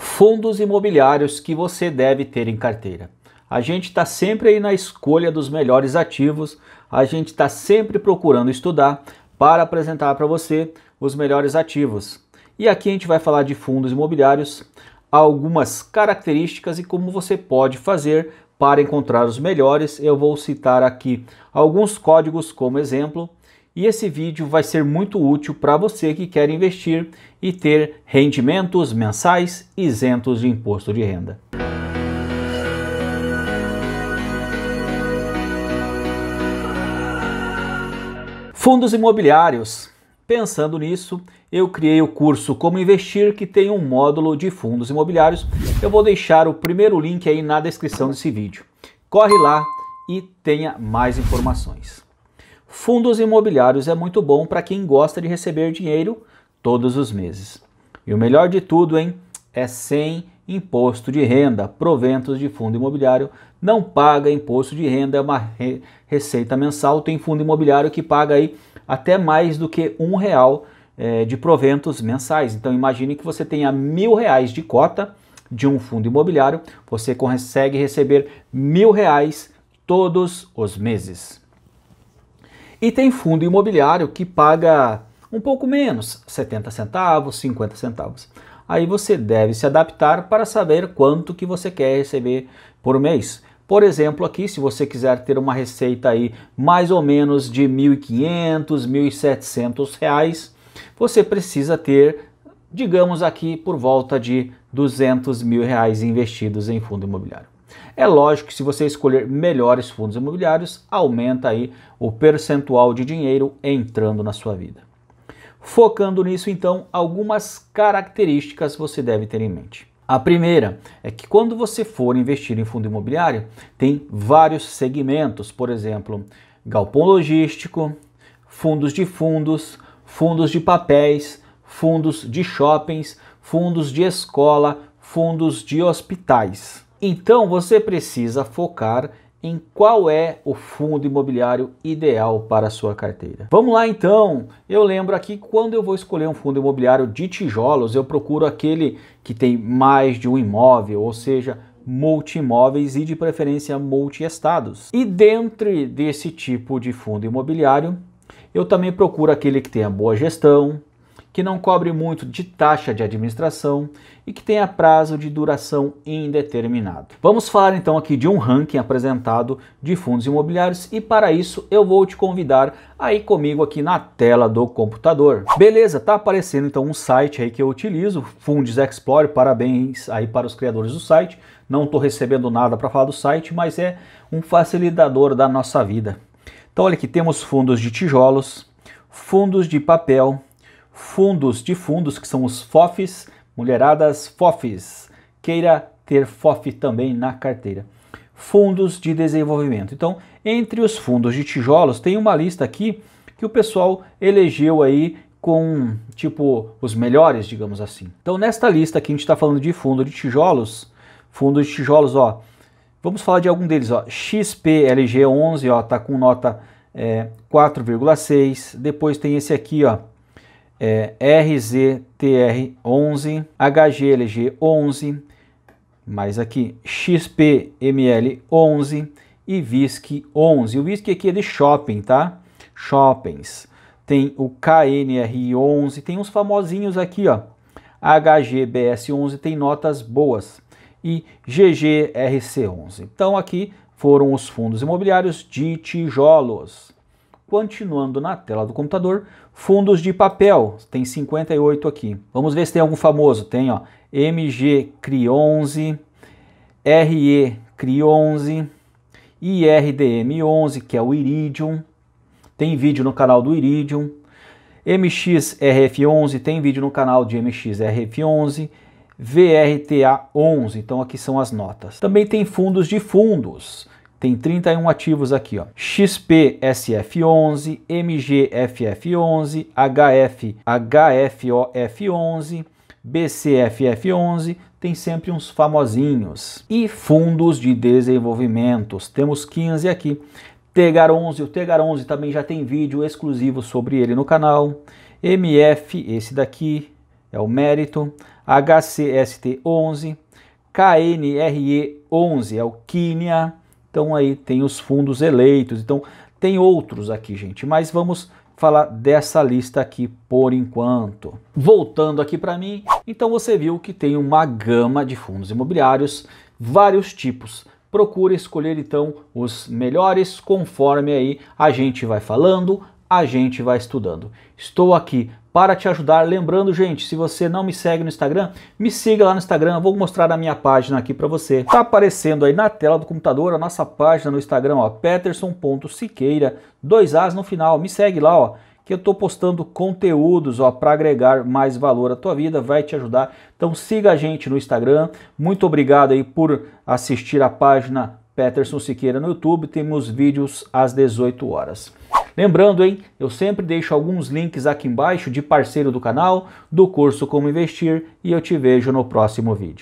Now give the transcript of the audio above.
fundos imobiliários que você deve ter em carteira. A gente está sempre aí na escolha dos melhores ativos, a gente está sempre procurando estudar para apresentar para você os melhores ativos. E aqui a gente vai falar de fundos imobiliários, algumas características e como você pode fazer para encontrar os melhores. Eu vou citar aqui alguns códigos como exemplo e esse vídeo vai ser muito útil para você que quer investir e ter rendimentos mensais isentos de imposto de renda. Fundos imobiliários. Pensando nisso, eu criei o curso Como Investir, que tem um módulo de fundos imobiliários. Eu vou deixar o primeiro link aí na descrição desse vídeo. Corre lá e tenha mais informações fundos imobiliários é muito bom para quem gosta de receber dinheiro todos os meses. E o melhor de tudo, hein? É sem imposto de renda. Proventos de fundo imobiliário não paga imposto de renda, é uma re receita mensal. Tem fundo imobiliário que paga aí até mais do que um real é, de proventos mensais. Então imagine que você tenha mil reais de cota de um fundo imobiliário, você consegue receber mil reais todos os meses. E tem fundo imobiliário que paga um pouco menos, 70 centavos, 50 centavos. Aí você deve se adaptar para saber quanto que você quer receber por mês. Por exemplo, aqui, se você quiser ter uma receita aí mais ou menos de 1.500, 1.700 reais, você precisa ter, digamos aqui, por volta de 200 mil reais investidos em fundo imobiliário. É lógico que se você escolher melhores fundos imobiliários, aumenta aí o percentual de dinheiro entrando na sua vida. Focando nisso, então, algumas características você deve ter em mente. A primeira é que quando você for investir em fundo imobiliário, tem vários segmentos, por exemplo, galpão logístico, fundos de fundos, fundos de papéis, fundos de shoppings, fundos de escola, fundos de hospitais. Então você precisa focar em qual é o fundo imobiliário ideal para a sua carteira. Vamos lá então. Eu lembro aqui quando eu vou escolher um fundo imobiliário de tijolos, eu procuro aquele que tem mais de um imóvel, ou seja, multimóveis e de preferência multiestados. E dentro desse tipo de fundo imobiliário, eu também procuro aquele que tenha boa gestão, que não cobre muito de taxa de administração e que tenha prazo de duração indeterminado. Vamos falar então aqui de um ranking apresentado de fundos imobiliários e para isso eu vou te convidar aí comigo aqui na tela do computador. Beleza, tá aparecendo então um site aí que eu utilizo, Fundes Explore, parabéns aí para os criadores do site. Não estou recebendo nada para falar do site, mas é um facilitador da nossa vida. Então olha aqui, temos fundos de tijolos, fundos de papel, fundos de fundos, que são os FOFs, mulheradas FOFs. Queira ter FOF também na carteira. Fundos de desenvolvimento. Então, entre os fundos de tijolos, tem uma lista aqui que o pessoal elegeu aí com, tipo, os melhores, digamos assim. Então, nesta lista aqui, a gente está falando de fundo de tijolos. Fundo de tijolos, ó. Vamos falar de algum deles, ó. XPLG11, ó, tá com nota é, 4,6. Depois tem esse aqui, ó, é, RZTR11, HGLG11, mais aqui XPML11 e VISC11. O VISC aqui é de shopping, tá? Shoppings. Tem o KNR11, tem uns famosinhos aqui, ó. HGBS11 tem notas boas e GGRC11. Então aqui foram os fundos imobiliários de tijolos. Continuando na tela do computador, fundos de papel, tem 58 aqui. Vamos ver se tem algum famoso, tem ó, MG CRI 11, RE CRI 11, IRDM 11, que é o Iridium, tem vídeo no canal do Iridium, MXRF11, tem vídeo no canal de MXRF11, VRTA11, então aqui são as notas. Também tem fundos de fundos, tem 31 ativos aqui, ó. XPSF11, MGFF11, HF, HFOF11, BCFF11, tem sempre uns famosinhos. E fundos de desenvolvimentos, temos 15 aqui. Tegar11, o Tegar11 também já tem vídeo exclusivo sobre ele no canal. MF, esse daqui é o mérito. HCST11, KNRE11 é o Kinia. Então aí tem os fundos eleitos, então tem outros aqui, gente, mas vamos falar dessa lista aqui por enquanto. Voltando aqui para mim, então você viu que tem uma gama de fundos imobiliários, vários tipos. Procure escolher então os melhores conforme aí a gente vai falando, a gente vai estudando. Estou aqui para te ajudar. Lembrando, gente, se você não me segue no Instagram, me siga lá no Instagram, eu vou mostrar a minha página aqui para você. Tá aparecendo aí na tela do computador a nossa página no Instagram, ó, peterson.siqueira, dois As no final, me segue lá, ó que eu estou postando conteúdos ó para agregar mais valor à tua vida, vai te ajudar. Então siga a gente no Instagram. Muito obrigado aí por assistir a página Peterson Siqueira no YouTube. Temos vídeos às 18 horas. Lembrando, hein, eu sempre deixo alguns links aqui embaixo de parceiro do canal, do curso Como Investir e eu te vejo no próximo vídeo.